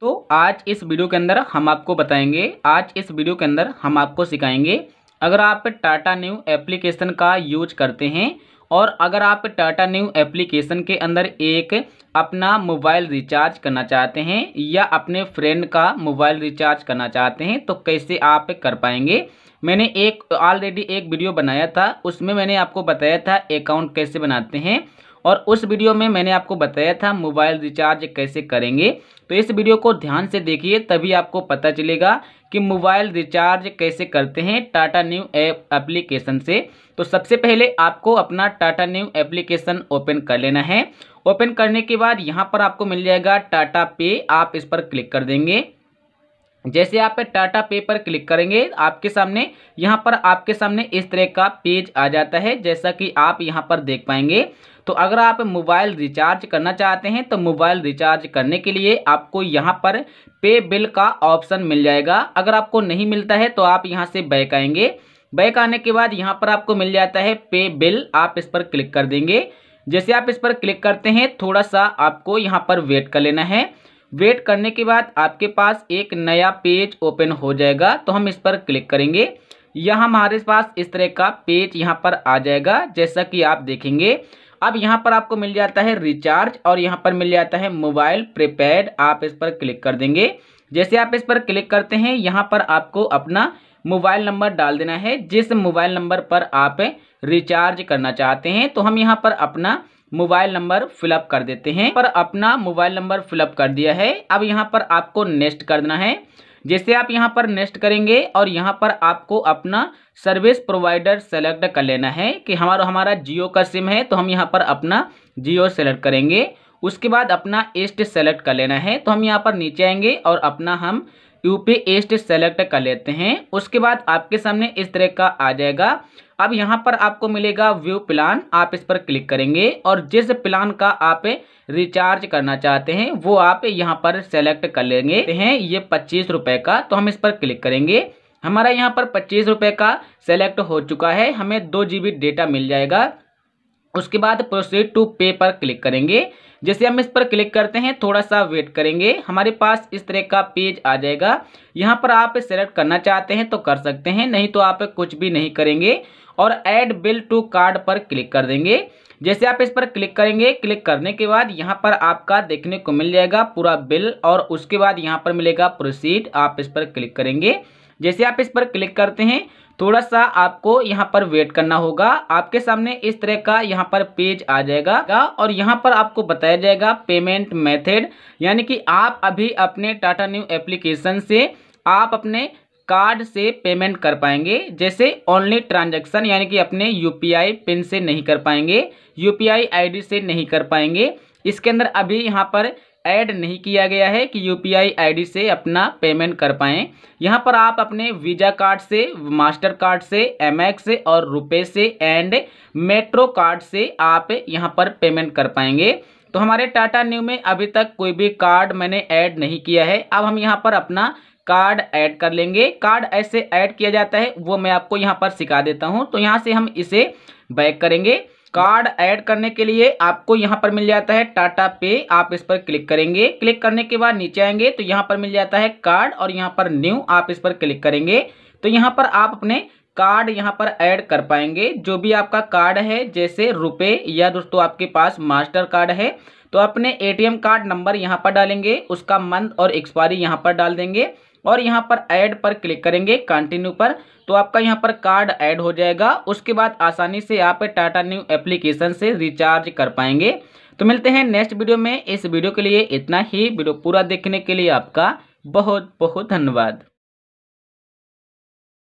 तो आज इस वीडियो के अंदर हम आपको बताएंगे आज इस वीडियो के अंदर हम आपको सिखाएंगे अगर आप टाटा न्यू एप्लीकेशन का यूज करते हैं और अगर आप टाटा न्यू एप्लीकेशन के अंदर एक अपना मोबाइल रिचार्ज करना चाहते हैं या अपने फ्रेंड का मोबाइल रिचार्ज करना चाहते हैं तो कैसे आप कर पाएंगे मैंने एक ऑलरेडी एक वीडियो बनाया था उसमें मैंने आपको बताया था अकाउंट कैसे बनाते हैं और उस वीडियो में मैंने आपको बताया था मोबाइल रिचार्ज कैसे करेंगे तो इस वीडियो को ध्यान से देखिए तभी आपको पता चलेगा कि मोबाइल रिचार्ज कैसे करते हैं टाटा न्यू ऐप एप्लीकेशन से तो सबसे पहले आपको अपना टाटा न्यू एप्लीकेशन ओपन कर लेना है ओपन करने के बाद यहाँ पर आपको मिल जाएगा टाटा पे आप इस पर क्लिक कर देंगे जैसे आप टाटा पे पर क्लिक करेंगे आपके सामने यहाँ पर आपके सामने इस तरह का पेज आ जाता है जैसा कि आप यहाँ पर देख पाएंगे तो अगर आप मोबाइल रिचार्ज करना चाहते हैं तो मोबाइल रिचार्ज करने के लिए आपको यहाँ पर पे बिल का ऑप्शन मिल जाएगा अगर आपको नहीं मिलता है तो आप यहाँ से बैक आएंगे बैक आने के बाद यहाँ पर आपको मिल जाता है पे बिल आप इस पर क्लिक कर देंगे जैसे आप इस पर क्लिक करते हैं थोड़ा सा आपको यहाँ पर वेट कर लेना है वेट करने के बाद आपके पास एक नया पेज ओपन हो जाएगा तो हम इस पर क्लिक करेंगे यहाँ हमारे पास इस तरह का पेज यहाँ पर आ जाएगा जैसा कि आप देखेंगे अब यहाँ पर आपको मिल जाता है रिचार्ज और यहाँ पर मिल जाता है मोबाइल प्रीपेड आप इस पर क्लिक कर देंगे जैसे आप इस पर क्लिक करते हैं यहाँ पर आपको अपना मोबाइल नंबर डाल देना है जिस मोबाइल नंबर पर आप रिचार्ज करना चाहते हैं तो हम यहाँ पर अपना मोबाइल नंबर फिलअप कर देते हैं पर अपना मोबाइल नंबर फिलअप कर दिया है अब यहाँ पर आपको नेक्स्ट कर देना है जैसे आप यहाँ पर नेक्स्ट करेंगे और यहाँ पर आपको अपना सर्विस प्रोवाइडर सेलेक्ट कर लेना है कि हमारा हमारा जियो का सिम है तो हम यहाँ पर अपना जियो सेलेक्ट करेंगे उसके बाद अपना ईस्ट सेलेक्ट कर लेना है तो हम यहाँ पर नीचे आएंगे और अपना हम यूपी ईस्ट सेलेक्ट कर लेते हैं उसके बाद आपके सामने इस तरह का आ जाएगा अब यहाँ पर आपको मिलेगा व्यू प्लान आप इस पर क्लिक करेंगे और जिस प्लान का आप रिचार्ज करना चाहते हैं वो आप यहाँ पर सेलेक्ट कर लेंगे हैं ये पच्चीस रुपये का तो हम इस पर क्लिक करेंगे हमारा यहाँ पर पच्चीस रुपये का सेलेक्ट हो चुका है हमें दो जी डेटा मिल जाएगा उसके बाद प्रोसीड टू पे पर क्लिक करेंगे जैसे हम इस पर क्लिक करते हैं थोड़ा सा वेट करेंगे हमारे पास इस तरह का पेज आ जाएगा यहाँ पर आप सेलेक्ट करना चाहते हैं तो कर सकते हैं नहीं तो आप कुछ भी नहीं करेंगे और ऐड बिल टू कार्ड पर क्लिक कर देंगे जैसे आप इस पर क्लिक करेंगे क्लिक करने के बाद यहाँ पर आपका देखने को मिल जाएगा पूरा बिल और उसके बाद यहाँ पर मिलेगा प्रोसीड आप इस पर क्लिक करेंगे जैसे आप इस पर क्लिक करते हैं थोड़ा सा आपको यहाँ पर वेट करना होगा आपके सामने इस तरह का यहाँ पर पेज आ जाएगा और यहाँ पर आपको बताया जाएगा पेमेंट मेथड यानी कि आप अभी अपने टाटा न्यू एप्लीकेशन से आप अपने कार्ड से पेमेंट कर पाएंगे जैसे ऑनली ट्रांजैक्शन यानी कि अपने यूपीआई पिन से नहीं कर पाएंगे यूपीआई आईडी से नहीं कर पाएंगे इसके अंदर अभी यहाँ पर ऐड नहीं किया गया है कि यूपीआई आईडी से अपना पेमेंट कर पाएँ यहाँ पर आप अपने वीज़ा कार्ड से मास्टर कार्ड से एम से और रुपये से एंड मेट्रो कार्ड से आप यहाँ पर पेमेंट कर पाएंगे तो हमारे टाटा न्यू में अभी तक कोई भी कार्ड मैंने ऐड नहीं किया है अब हम यहाँ पर अपना कार्ड ऐड कर लेंगे कार्ड ऐसे ऐड किया जाता है वो मैं आपको यहाँ पर सिखा देता हूँ तो यहाँ से हम इसे बैक करेंगे कार्ड ऐड करने के लिए आपको यहाँ पर मिल जाता है टाटा पे आप इस पर क्लिक करेंगे क्लिक करने के बाद नीचे आएंगे तो यहाँ पर मिल जाता है कार्ड और यहाँ पर न्यू आप इस पर क्लिक करेंगे तो यहाँ पर आप अपने कार्ड यहाँ पर ऐड कर पाएंगे जो भी आपका कार्ड है जैसे रुपए या दोस्तों आपके पास मास्टर कार्ड है तो अपने ए कार्ड नंबर यहाँ पर डालेंगे उसका मंथ और एक्सपायरी यहाँ पर डाल देंगे और यहाँ पर ऐड पर क्लिक करेंगे कंटिन्यू पर तो आपका यहाँ पर कार्ड ऐड हो जाएगा उसके बाद आसानी से आप टाटा न्यू एप्लीकेशन से रिचार्ज कर पाएंगे तो मिलते हैं नेक्स्ट वीडियो में इस वीडियो के लिए इतना ही वीडियो पूरा देखने के लिए आपका बहुत बहुत धन्यवाद